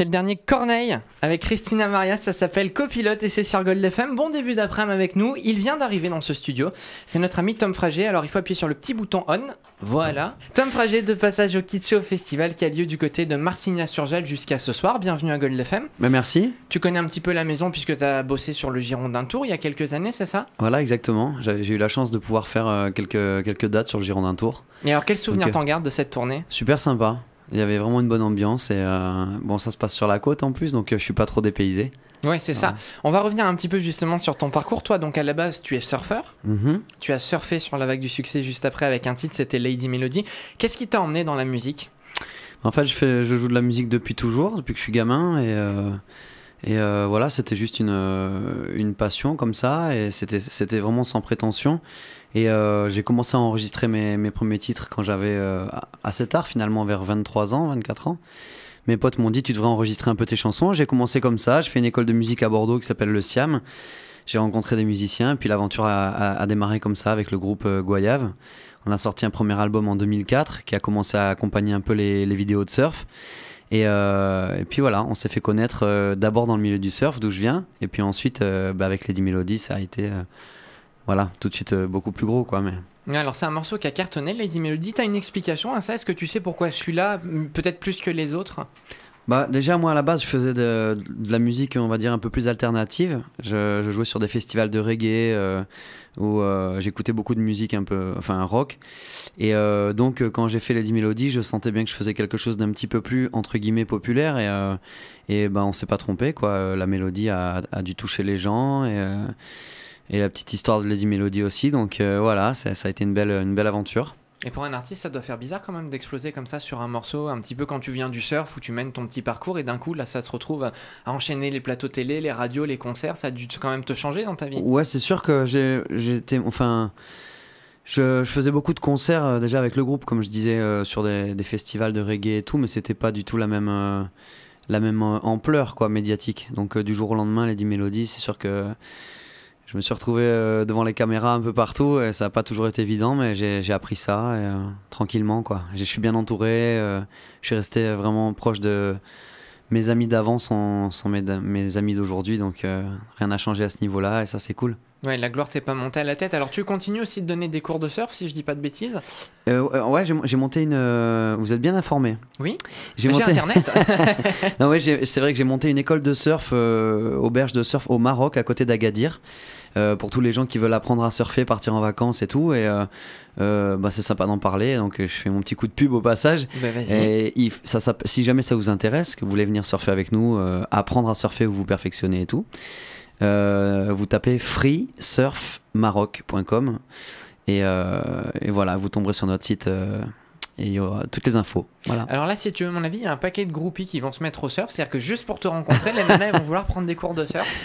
C'est le dernier Corneille avec Christina Maria, ça s'appelle Copilote et c'est sur Gold FM. Bon début d'après-midi avec nous, il vient d'arriver dans ce studio. C'est notre ami Tom Frager, alors il faut appuyer sur le petit bouton on. Voilà. Tom Frager de passage au Kitshow Festival qui a lieu du côté de Martignas-sur-Gel jusqu'à ce soir. Bienvenue à Gold FM. Bah, merci. Tu connais un petit peu la maison puisque tu as bossé sur le d'un Tour il y a quelques années, c'est ça Voilà, exactement. J'ai eu la chance de pouvoir faire euh, quelques, quelques dates sur le d'un Tour. Et alors quel souvenir euh, t'en gardes de cette tournée Super sympa. Il y avait vraiment une bonne ambiance et euh, bon, ça se passe sur la côte en plus, donc euh, je suis pas trop dépaysé. Ouais, c'est ça. Euh. On va revenir un petit peu justement sur ton parcours. Toi, donc à la base, tu es surfeur. Mm-hmm. Tu as surfé sur la vague du succès juste après avec un titre, c'était Lady Melody. Qu'est-ce qui t'a emmené dans la musique En fait, je, fais, je joue de la musique depuis toujours, depuis que je suis gamin et. Et euh, voilà, c'était juste une, euh, une passion comme ça, et c'était vraiment sans prétention. Et euh, j'ai commencé à enregistrer mes, mes premiers titres quand j'avais assez tard, finalement vers 23 ans, 24 ans. Mes potes m'ont dit tu devrais enregistrer un peu tes chansons. J'ai commencé comme ça, je fais une école de musique à Bordeaux qui s'appelle le Siam. J'ai rencontré des musiciens, puis l'aventure a, démarré comme ça avec le groupe Goyave. On a sorti un premier album en 2004 qui a commencé à accompagner un peu les, les vidéos de surf. Euh, et, puis voilà, on s'est fait connaître euh, d'abord dans le milieu du surf, d'où je viens, et puis ensuite, euh, bah, avec Lady Melody, ça a été tout de suite beaucoup plus gros, quoi. Mais... Alors c'est un morceau qui a cartonné, Lady Melody. T'as une explication à ça Est-ce que tu sais pourquoi je suis là peut-être plus que les autres bah, Déjà, moi, à la base, je faisais de, la musique, on va dire, un peu plus alternative. Je, jouais sur des festivals de reggae euh, où euh, j'écoutais beaucoup de musique un peu, enfin, rock. Et euh, donc, quand j'ai fait Lady Melody, je sentais bien que je faisais quelque chose d'un petit peu plus, entre guillemets, populaire. Et, et ben, on s'est pas trompé, quoi. La mélodie a, dû toucher les gens. Et, et la petite histoire de Lady Melody aussi. Donc, voilà, ça, ça a été une belle, une belle aventure. Et pour un artiste, ça doit faire bizarre quand même d'exploser comme ça sur un morceau, un petit peu quand tu viens du surf où tu mènes ton petit parcours et d'un coup là ça se retrouve à, enchaîner les plateaux télé, les radios, les concerts, ça a dû quand même te changer dans ta vie. Ouais, c'est sûr que j'étais. Enfin. Je, faisais beaucoup de concerts euh, déjà avec le groupe, comme je disais, euh, sur des, festivals de reggae et tout, mais c'était pas du tout la même, euh, la même ampleur quoi, médiatique. Donc du jour au lendemain, les 10 mélodies, c'est sûr que je me suis retrouvé euh, devant les caméras un peu partout et ça n'a pas toujours été évident, mais j'ai appris ça euh, tranquillement. Quoi. Je suis bien entouré, euh, je suis resté vraiment proche de mes amis d'avant, sont, mes, amis d'aujourd'hui, donc rien n'a changé à ce niveau-là et ça c'est cool. Ouais, la gloire t'est pas montée à la tête. Alors tu continues aussi de donner des cours de surf, si je dis pas de bêtises. Euh, ouais, euh, j'ai monté une. Euh, vous êtes bien informé. Oui. J'ai monté... internet. non ouais, c'est vrai que j'ai monté une école de surf, auberge de surf au Maroc, à côté d'Agadir, pour tous les gens qui veulent apprendre à surfer, partir en vacances et tout. Et bah, c'est sympa d'en parler. Donc je fais mon petit coup de pub au passage. Bah, et ça, si jamais ça vous intéresse, que vous voulez venir surfer avec nous, apprendre à surfer ou vous perfectionner et tout. Euh, vous tapez freesurfmaroc.com et, euh, et, voilà, vous tomberez sur notre site euh, et il y aura toutes les infos. Alors là, si tu veux mon avis, il y a un paquet de groupies qui vont se mettre au surf, c'est-à-dire que juste pour te rencontrer, les nanas vont vouloir prendre des cours de surf.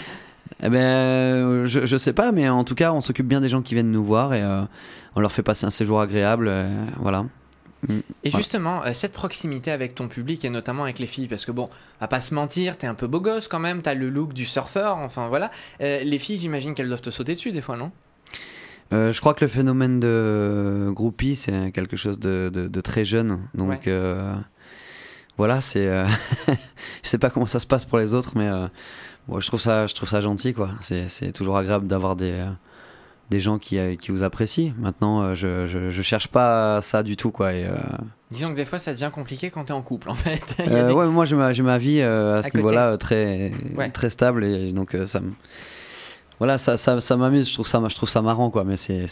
Eh ben, je, je sais pas, mais en tout cas, on s'occupe bien des gens qui viennent nous voir et euh, on leur fait passer un séjour agréable. voilà. Mm. et justement, euh, cette proximité avec ton public et notamment avec les filles, parce que bon, à pas se mentir, t'es un peu beau gosse quand même, t'as le look du surfeur, enfin voilà. Euh, les filles, j'imagine qu'elles doivent te sauter dessus des fois, non euh, je crois que le phénomène de groupie, c'est quelque chose de, très jeune. Donc voilà, c'est. je sais pas comment ça se passe pour les autres, mais bon, je, trouve ça, je trouve ça gentil, quoi. C'est toujours agréable d'avoir des des gens qui, euh, qui vous apprécient. Maintenant, euh, je, je, cherche pas ça du tout, quoi. Et, euh, Disons que des fois, ça devient compliqué quand tu es en couple, en fait. Ouais, moi, j'ai ma, vie à, ce niveau-là très, très stable, et donc ça me voilà, ça, ça, m'amuse, je trouve ça, je trouve ça marrant, quoi, mais c'est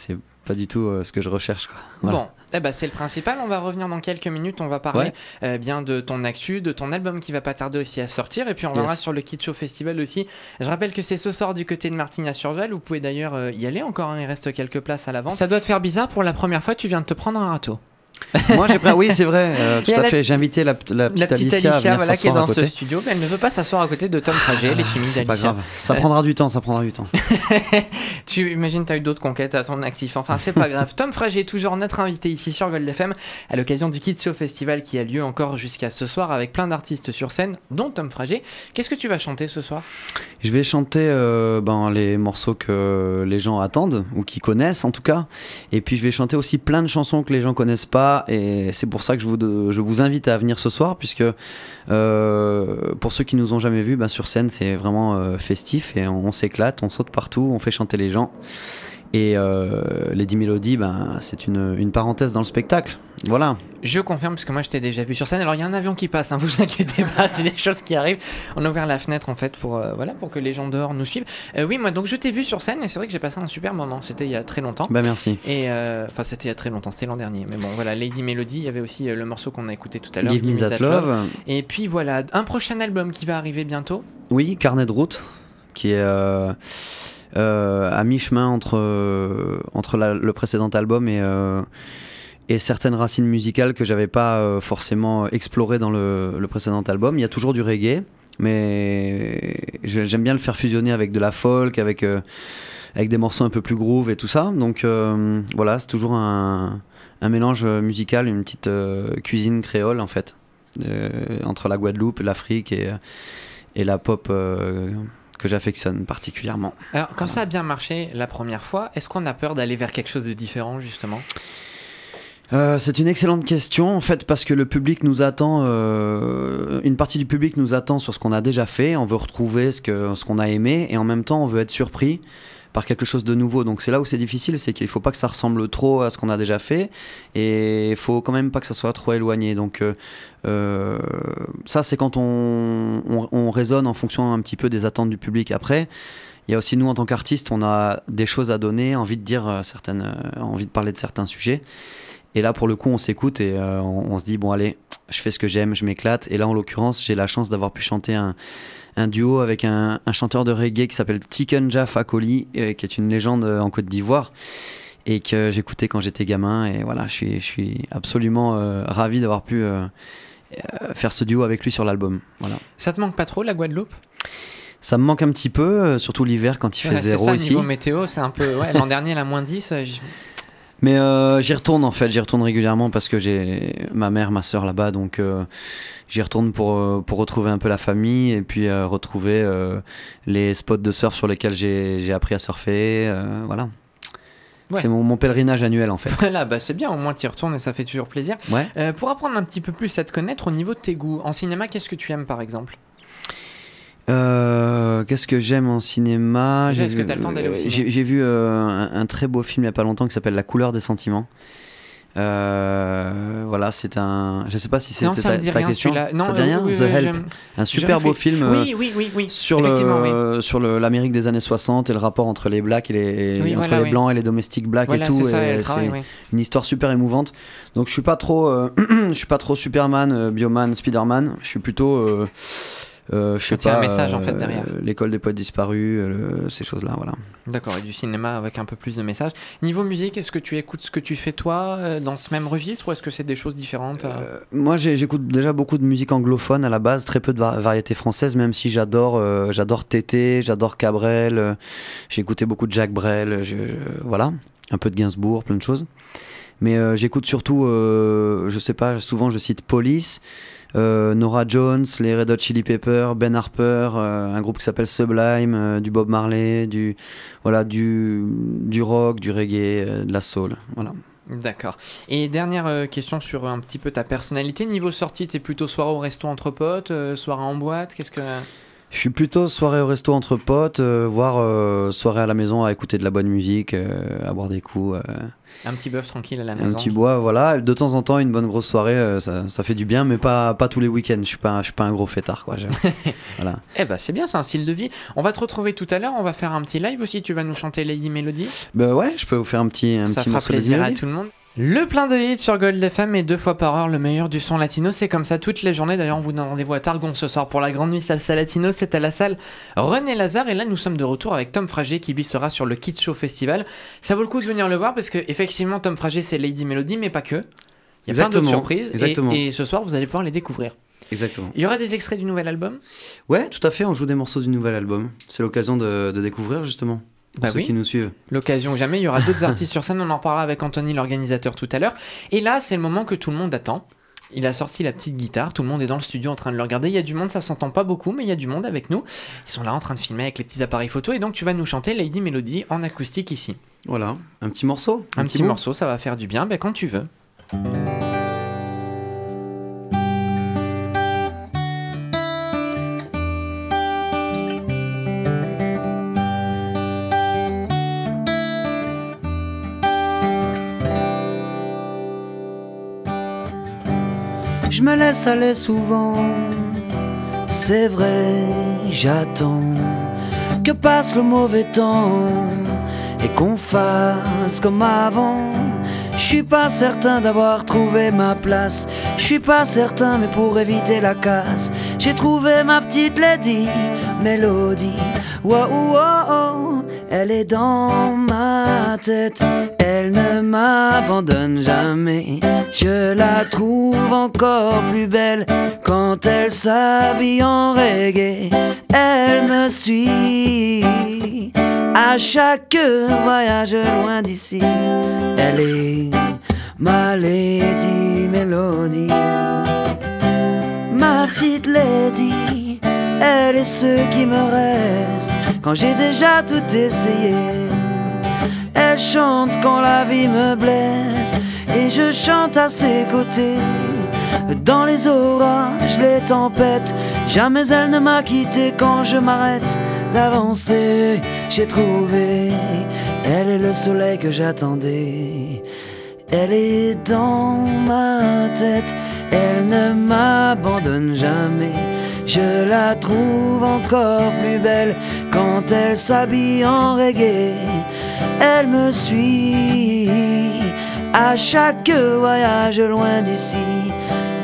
pas du tout euh, ce que je recherche. Quoi. Bon, eh ben, c'est le principal. On va revenir dans quelques minutes. On va parler euh, bien de ton actu, de ton album qui va pas tarder aussi à sortir. Et puis on verra sur le Kid Festival aussi. Je rappelle que c'est ce soir du côté de Martina sur Vous pouvez d'ailleurs euh, y aller encore. Hein, il reste quelques places à l'avant. Ça doit te faire bizarre. Pour la première fois, tu viens de te prendre un râteau. Moi, j'ai oui, c'est vrai, euh, tout à fait. J'ai invité la, petite, Alicia, Alicia qui est dans ce studio, mais elle ne veut pas s'asseoir à côté de Tom Frager ah, les timides Alicia. Pas grave. Ça prendra du temps, ça prendra du temps. tu imagines, tu as eu d'autres conquêtes à ton actif. Enfin, c'est pas grave. Tom Frager est toujours notre invité ici sur Gold FM à l'occasion du show Festival qui a lieu encore jusqu'à ce soir avec plein d'artistes sur scène, dont Tom Frager. Qu'est-ce que tu vas chanter ce soir Je vais chanter euh, ben, les morceaux que les gens attendent ou qui connaissent en tout cas. Et puis, je vais chanter aussi plein de chansons que les gens connaissent pas et c'est pour ça que je vous, invite à venir ce soir, puisque euh, pour ceux qui nous ont jamais vus, ben, sur scène, c'est vraiment euh, festif et on, s'éclate, on saute partout, on fait chanter les gens. Et euh, les dix mélodies, ben, c'est une parenthèse dans le spectacle. Voilà. Je confirme parce que moi je t'ai déjà vu sur scène. Alors il y a un avion qui passe, hein, vous inquiétez pas, c'est des choses qui arrivent. On a ouvert la fenêtre en fait pour euh, voilà pour que les gens dehors nous suivent. Euh, oui, moi donc je t'ai vu sur scène et c'est vrai que j'ai passé un super moment. C'était il y a très longtemps. Bah merci. Et euh, enfin c'était il y a très longtemps, c'était l'an dernier. Mais bon voilà, Lady Melody, il y avait aussi le morceau qu'on a écouté tout à l'heure. Give Me Love. Et puis voilà, un prochain album qui va arriver bientôt. Oui, Carnet de route, qui est à mi chemin entre entre le précédent album et et certaines racines musicales que j'avais pas euh, forcément explorées dans le, précédent album. Il y a toujours du reggae, mais j'aime bien le faire fusionner avec de la folk, avec, euh, avec des morceaux un peu plus groove et tout ça. Donc euh, voilà, c'est toujours un, mélange musical, une petite cuisine créole en fait, entre la Guadeloupe, l'Afrique et, et la pop que j'affectionne particulièrement. Alors, quand ça a bien marché la première fois, est-ce qu'on a peur d'aller vers quelque chose de différent, justement euh, c'est une excellente question en fait parce que le public nous attend, euh, une partie du public nous attend sur ce qu'on a déjà fait, on veut retrouver ce qu'on ce qu'on a aimé et en même temps on veut être surpris par quelque chose de nouveau. Donc c'est là où c'est difficile, c'est qu'il ne faut pas que ça ressemble trop à ce qu'on a déjà fait et il ne faut quand même pas que ça soit trop éloigné. Donc euh, ça c'est quand on, on, raisonne en fonction un petit peu des attentes du public après il y a aussi nous en tant qu'artistes, on a des choses à donner, envie de dire certaines, envie de parler de certains sujets. Et là, pour le coup, on s'écoute et euh, on, se dit, bon, allez, je fais ce que j'aime, je m'éclate. Et là, en l'occurrence, j'ai la chance d'avoir pu chanter un, duo avec un, chanteur de reggae qui s'appelle Tikenja Fakoli, euh, qui est une légende euh, en Côte d'Ivoire et que j'écoutais quand j'étais gamin. Et voilà, je suis, absolument ravi d'avoir pu faire ce duo avec lui sur l'album. Voilà. Ça te manque pas trop la Guadeloupe ça me manque un petit peu, surtout l'hiver quand il fait zéro ça, ici. Niveau météo, c'est un peu. Ouais, L'an dernier, la moins 10, mais euh, j'y retourne en fait, j'y retourne régulièrement parce que j'ai ma mère, ma soeur là-bas, donc euh, j'y retourne pour, euh, pour retrouver un peu la famille et puis retrouver les spots de surf sur lesquels j'ai appris à surfer. voilà. C'est mon, mon, pèlerinage annuel en fait. Voilà, bah c'est bien, au moins tu y retournes et ça fait toujours plaisir. pour apprendre un petit peu plus à te connaître au niveau de tes goûts, en cinéma, qu'est-ce que tu aimes par exemple euh, qu'est-ce que j'aime en cinéma J'ai vu, j'ai euh, vu un, très beau film il n'y a pas longtemps qui s'appelle La couleur des sentiments. Euh, voilà, c'est un. Je sais pas si c'est ta, question. un super beau film sur sur l'Amérique des années 60 et le rapport entre les blacks et les entre les blancs et les domestiques blacks et tout. C'est une histoire super émouvante. Donc je suis pas trop, je suis pas trop Superman, Bioman, Spiderman. Je suis plutôt euh, je sais pas. un message en fait euh, derrière. L'école des potes disparus, euh, ces choses-là, voilà. D'accord, et du cinéma avec un peu plus de messages. Niveau musique, est-ce que tu écoutes ce que tu fais toi dans ce même registre ou est-ce que c'est des choses différentes Moi, j'écoute déjà beaucoup de musique anglophone à la base, très peu de variété française, même si j'adore j'adore Tété, j'adore Cabrel, j'ai écouté beaucoup de Jacques Brel, voilà, un peu de Gainsbourg, plein de choses mais j'écoute surtout, je sais pas, souvent je cite Police, euh, Nora Jones, les Red Hot Chili Peppers, Ben Harper, euh, un groupe qui s'appelle Sublime, euh, du Bob Marley, du, voilà, du, du rock, du reggae, de la soul. Voilà. D'accord. Et dernière question sur un petit peu ta personnalité. Niveau sortie, t'es plutôt soirée au resto entre potes, soirée en boîte, qu'est-ce que... Je suis plutôt soirée au resto entre potes, voir euh, voire euh, soirée à la maison à écouter de la bonne musique, euh, à boire des coups. Un petit bœuf tranquille à la maison. Un petit bois, voilà. De temps en temps, une bonne grosse soirée, ça, fait du bien, mais pas, pas tous les week-ends. Je suis pas, je suis pas un gros fêtard, quoi. voilà. Eh ben, c'est bien, c'est un style de vie. On va te retrouver tout à l'heure. On va faire un petit live aussi. Tu vas nous chanter Lady Melody. Ben ouais, je peux vous faire un petit, un ça fera plaisir à tout le monde. Le plein de hits sur Gold FM et deux fois par heure le meilleur du son latino. C'est comme ça toutes les journées. D'ailleurs, on vous donne rendez-vous à Targon ce soir pour la grande nuit salsa latino. C'est à la salle René Lazare. Et là, nous sommes de retour avec Tom Frager qui lui sera sur le Kids Show Festival. Ça vaut le coup de venir le voir parce que, effectivement, Tom Frager, c'est Lady Melody, mais pas que. Il y a plein de surprises. Et, ce soir, vous allez pouvoir les découvrir. Exactement. Il y aura des extraits du nouvel album Ouais, tout à fait. On joue des morceaux du nouvel album. C'est l'occasion de découvrir, justement. Bah ceux nous suivent. L'occasion jamais, il y aura d'autres artistes sur scène, on en reparlera avec Anthony l'organisateur tout à l'heure. Et là, c'est le moment que tout le monde attend. Il a sorti la petite guitare, tout le monde est dans le studio en train de le regarder, il y a du monde, ça s'entend pas beaucoup, mais il y a du monde avec nous. Ils sont là en train de filmer avec les petits appareils photo, et donc tu vas nous chanter Lady Melody en acoustique ici. Voilà, un petit morceau. Un, petit, morceau, ça va faire du bien, ben, quand tu veux. je me laisse aller souvent. C'est vrai, j'attends que passe le mauvais temps et qu'on fasse comme avant. Je suis pas certain d'avoir trouvé ma place. Je suis pas certain, mais pour éviter la casse, j'ai trouvé ma petite lady, Mélodie. Waouh, oh elle est dans ma tête, elle ne m'abandonne jamais. Je la trouve encore plus belle quand elle s'habille en reggae. Elle me suit à chaque voyage loin d'ici. Elle est ma lady Melody ma petite lady. Elle est ce qui me reste quand j'ai déjà tout essayé. Elle chante quand la vie me blesse et je chante à ses côtés. Dans les orages, les tempêtes, jamais elle ne m'a quitté quand je m'arrête d'avancer. J'ai trouvé, elle est le soleil que j'attendais. Elle est dans ma tête, elle ne m'abandonne jamais. Je la trouve encore plus belle quand elle s'habille en reggae, elle me suit. À chaque voyage loin d'ici,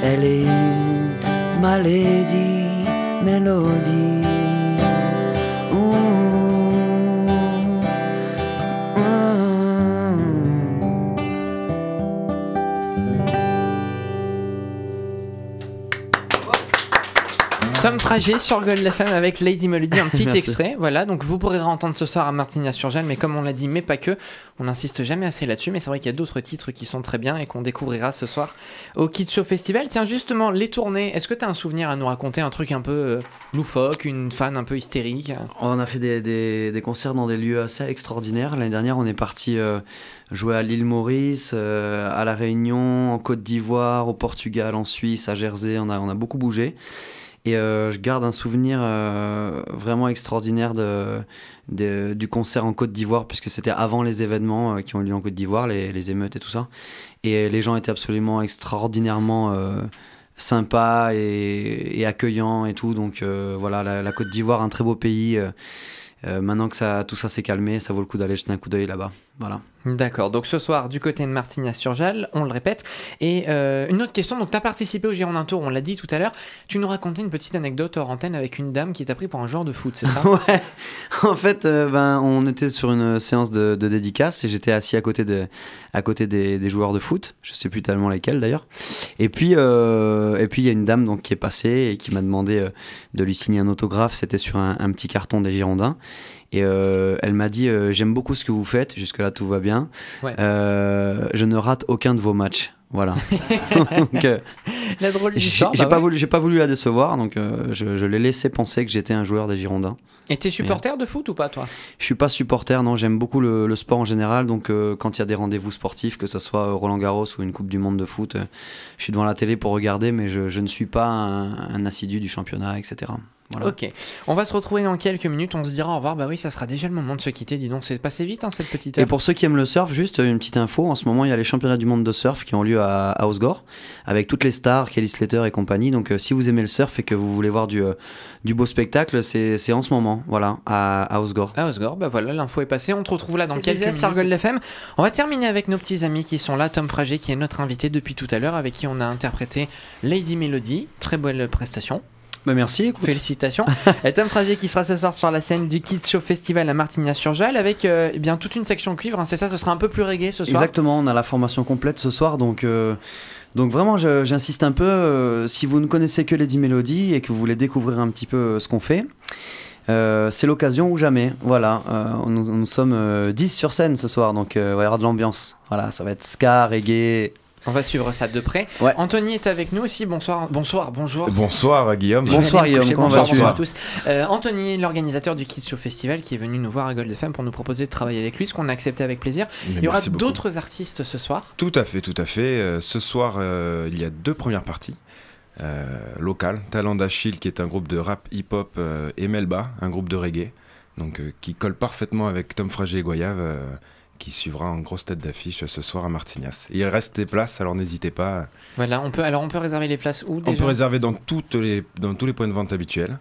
elle est une maladie, mélodie. Tom Trajet sur Gold Femme avec Lady Melody, un petit extrait. Voilà, donc vous pourrez entendre ce soir à Martina sur mais comme on l'a dit, mais pas que. On n'insiste jamais assez là-dessus, mais c'est vrai qu'il y a d'autres titres qui sont très bien et qu'on découvrira ce soir au Kids Show Festival. Tiens, justement, les tournées, est-ce que tu as un souvenir à nous raconter, un truc un peu euh, loufoque, une fan un peu hystérique oh, On a fait des, concerts dans des lieux assez extraordinaires. L'année dernière, on est parti euh, jouer à l'île Maurice, euh, à La Réunion, en Côte d'Ivoire, au Portugal, en Suisse, à Jersey. on a beaucoup bougé. Et euh, je garde un souvenir euh, vraiment extraordinaire de, du concert en Côte d'Ivoire, puisque c'était avant les événements euh, qui ont eu lieu en Côte d'Ivoire, les, émeutes et tout ça. Et les gens étaient absolument extraordinairement sympas et, accueillants et tout. Donc voilà, la, Côte d'Ivoire, un très beau pays. maintenant que ça, tout ça s'est calmé, ça vaut le coup d'aller jeter un coup d'œil là-bas. Voilà. D'accord, donc ce soir du côté de Martina Surgel, on le répète. Et euh, une autre question, donc tu as participé au Girondin Tour, on l'a dit tout à l'heure, tu nous racontais une petite anecdote hors antenne avec une dame qui t'a pris pour un joueur de foot, c'est ça Ouais, en fait euh, ben, on était sur une séance de, de dédicace et j'étais assis à côté, de, à côté des, joueurs de foot, je sais plus tellement lesquels d'ailleurs. Et puis euh, il y a une dame donc, qui est passée et qui m'a demandé euh, de lui signer un autographe, c'était sur un petit carton des Girondins. Et euh, elle m'a dit euh, J'aime beaucoup ce que vous faites, jusque-là tout va bien. Euh, je ne rate aucun de vos matchs. Voilà. la J'ai bah pas, voulu, pas voulu la décevoir, donc je, l'ai laissé penser que j'étais un joueur des Girondins. Et t'es supporter de foot ou pas, toi Je suis pas supporter, non. J'aime beaucoup le, sport en général, donc quand il y a des rendez-vous sportifs, que ce soit Roland Garros ou une Coupe du Monde de foot, je suis devant la télé pour regarder, mais je, ne suis pas un, un assidu du championnat, etc. Ok, on va se retrouver dans quelques minutes, on se dira au revoir. Bah oui, ça sera déjà le moment de se quitter, dis donc, c'est passé vite hein, cette petite Et pour ceux qui aiment le surf, juste une petite info, en ce moment il y a les championnats du monde de surf qui ont lieu à, Osgore, avec toutes les stars, Kelly Slater et compagnie. Donc euh, si vous aimez le surf et que vous voulez voir du, euh, beau spectacle, c'est en ce moment, voilà, à, Osgore. À Osgore, bah voilà, l'info est passée, on te retrouve là dans quelques minutes FM. On va terminer avec nos petits amis qui sont là, Tom Frager qui est notre invité depuis tout à l'heure, avec qui on a interprété Lady Melody, très belle prestation. Bah, merci. Félicitations. et Tom Frazier qui sera ce soir sur la scène du Kids Show Festival à Martignas-sur-Jalles avec euh, eh bien toute une section cuivre. Hein. c'est ça, ce sera un peu plus reggae ce soir. Exactement, on a la formation complète ce soir donc. Euh, donc vraiment, j'insiste un peu, euh, si vous ne connaissez que les 10 mélodies et que vous voulez découvrir un petit peu ce qu'on fait, c'est l'occasion ou jamais. Voilà, nous, nous, sommes 10 sur scène ce soir, donc il va y avoir de l'ambiance. Voilà, ça va être ska, reggae, on va suivre ça de près. Anthony est avec nous aussi. Bonsoir, bonsoir, bonjour. Bonsoir Guillaume. Bonsoir Guillaume. Bonsoir, à tous. Euh, Anthony, l'organisateur du Kids Show Festival, qui est venu nous voir à Gold FM pour nous proposer de travailler avec lui, ce qu'on a accepté avec plaisir. il y aura d'autres artistes ce soir. Tout à fait, tout à fait. Euh, ce soir, euh, il y a deux premières parties. Euh, locales. Talent d'Achille qui est un groupe de rap hip-hop et Melba, un groupe de reggae, donc qui colle parfaitement avec Tom fragé et Goyave qui suivra en grosse tête d'affiche ce soir à Martignas. il reste des places, alors n'hésitez pas. Voilà, on peut, alors on peut réserver les places où On peut réserver dans, toutes les, dans tous les points de vente habituels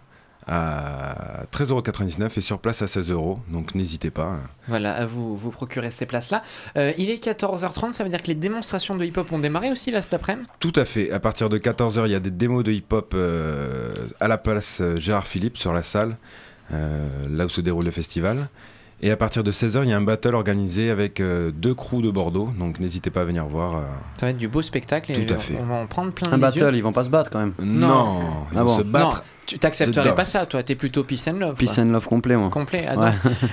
à 13,99€ et sur place à 16€. Donc n'hésitez pas. Voilà, à vous, vous procurer ces places-là. Euh, il est 14h30, ça veut dire que les démonstrations de hip-hop ont démarré aussi là cet après-midi Tout à fait. À partir de 14h, il y a des démos de hip-hop euh, à la place euh, Gérard Philippe sur la salle, là où se déroule le festival. Et à partir de 16h, il y a un battle organisé avec euh, deux crews de Bordeaux, donc n'hésitez pas à venir voir. Euh, ça va être du beau spectacle et Tout à fait. on va en prendre plein un battle, ils vont pas se battre quand même. Non, non. ils vont ah se battre. Tu t'accepterais pas ça, toi. T'es plutôt peace and love. Peace and love complet, moi. Complet.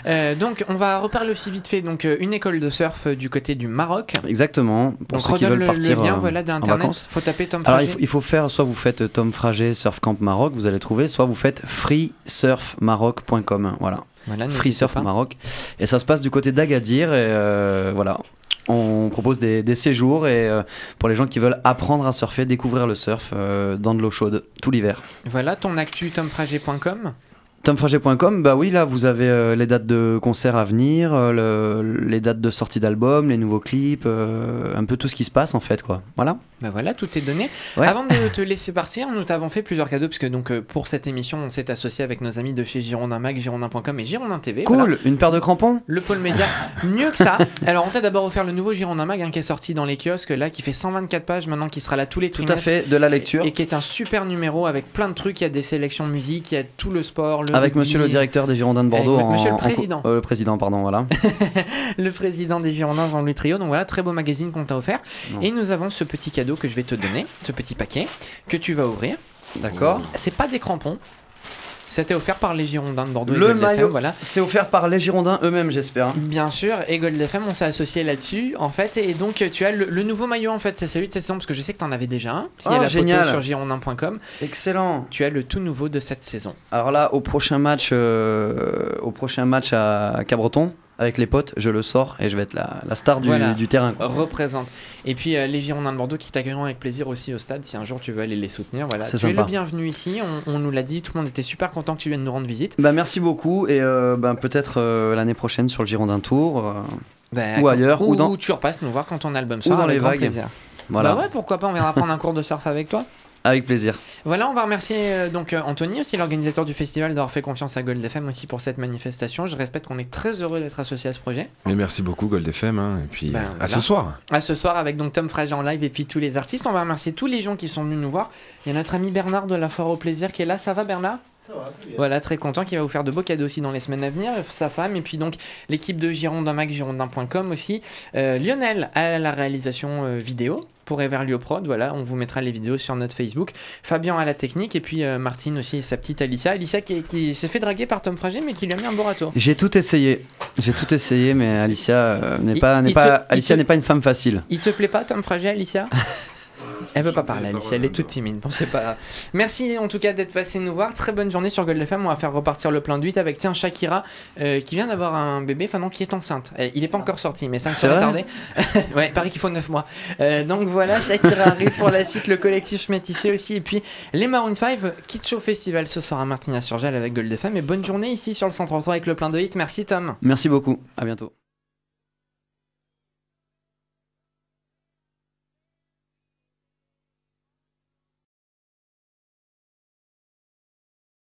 Euh, donc, on va reparler aussi vite fait. Donc, une école de surf du côté du Maroc. Exactement. Pour ceux qui veulent partir. Le lien, voilà, d'internet. Faut taper Tom Frager. Alors, il faut, faire. Soit vous faites Tom Frager Surf Camp Maroc, vous allez trouver. Soit vous faites freesurfmaroc.com. Voilà. Free Surf pas. Maroc. Et ça se passe du côté d'Agadir. Euh, voilà, on propose des, séjours et euh, pour les gens qui veulent apprendre à surfer, découvrir le surf euh, dans de l'eau chaude tout l'hiver. Voilà ton actu tomfragé.com Tomfrager.com, bah oui, là vous avez euh, les dates de concerts à venir, euh, les dates de sortie d'albums, les nouveaux clips, euh, un peu tout ce qui se passe en fait, quoi. Voilà. Bah voilà, tout est donné. Avant de te laisser partir, nous t'avons fait plusieurs cadeaux puisque donc pour cette émission, on s'est associé avec nos amis de chez Girondin Mag, Girondin.com et Girondin TV. Cool, une paire de crampons. Le pôle média, mieux que ça. Alors on t'a d'abord offert le nouveau Girondin Mag hein, qui est sorti dans les kiosques là, qui fait 124 pages maintenant, qui sera là tous les trimestres. Tout à fait, de la lecture. Et, qui est un super numéro avec plein de trucs. Il y a des sélections de musique, il y a tout le sport, le avec monsieur le directeur des Girondins de Bordeaux. Avec monsieur le président. Euh, le président, pardon, voilà. le président des Girondins, Jean-Louis Trio. Donc voilà, très beau magazine qu'on t'a offert. Et nous avons ce petit cadeau que je vais te donner, ce petit paquet, que tu vas ouvrir. D'accord. C'est pas des crampons, c'était offert par les Girondins de Bordeaux. Le maillot, voilà. c'est offert par les Girondins eux-mêmes, j'espère. Hein. Bien sûr, et Gold FM, on s'est associé là-dessus, en fait. Et donc, tu as le, nouveau maillot, en fait, c'est celui de cette saison, parce que je sais que tu en avais déjà un. Il ah, génial. sur girondin.com. Excellent. Tu as le tout nouveau de cette saison. Alors là, au prochain match, euh, au prochain match à Cabreton, avec les potes, je le sors et je vais être la, star du, du terrain. Représente. Et puis euh, les Girondins de Bordeaux qui t'accueilleront avec plaisir aussi au stade si un jour tu veux aller les soutenir. Voilà, tu es le bienvenu ici. On, nous l'a dit, tout le monde était super content que tu viennes nous rendre visite. Bah, merci beaucoup et euh, bah, peut-être euh, l'année prochaine sur le Girondin Tour bah, ou ailleurs. Ou, dans... tu repasses nous voir quand ton album sort. dans les vagues. Voilà. Bah ouais, pourquoi pas, on viendra prendre un cours de surf avec toi. Avec plaisir. Voilà, on va remercier euh, donc euh, Anthony aussi, l'organisateur du festival, d'avoir fait confiance à Gold FM aussi pour cette manifestation. Je respecte qu'on est très heureux d'être associé à ce projet. Mais merci beaucoup Gold FM, hein, et puis ben, à ce soir. À ce soir avec donc Tom Frage en live et puis tous les artistes. On va remercier tous les gens qui sont venus nous voir. Il y a notre ami Bernard de la Foire au Plaisir qui est là. Ça va Bernard voilà, très content qu'il va vous faire de beaux cadeaux aussi dans les semaines à venir, sa femme et puis donc l'équipe de Girondin Mac, girondin.com aussi. Euh, Lionel à la réalisation euh, vidéo pour Everlio Prod, voilà, on vous mettra les vidéos sur notre Facebook. Fabien à la technique et puis euh, Martine aussi sa petite Alicia. Alicia qui, s'est fait draguer par Tom Frager mais qui lui a mis un beau râteau. J'ai tout essayé, j'ai tout essayé mais Alicia n'est pas, Alicia n'est pas une femme facile. Il te plaît pas Tom Frager, Alicia Elle veut pas parler, Alice. Elle est toute timide. Pensez pas. Merci en tout cas d'être passé nous voir. Très bonne journée sur Gold FM. On va faire repartir le plein d'huit avec tiens Shakira euh, qui vient d'avoir un bébé, enfin non, qui est enceinte. il est pas ah. encore sorti, mais ça va tardé. ouais, pareil qu'il faut 9 mois. Euh, donc voilà, Shakira arrive pour la suite, le collectif Métissé aussi, et puis les Maroon 5 quittent festival ce soir à Martina gel avec Gold FM. Et bonne journée ici sur le 133 avec le plein de Merci Tom. Merci beaucoup. À bientôt.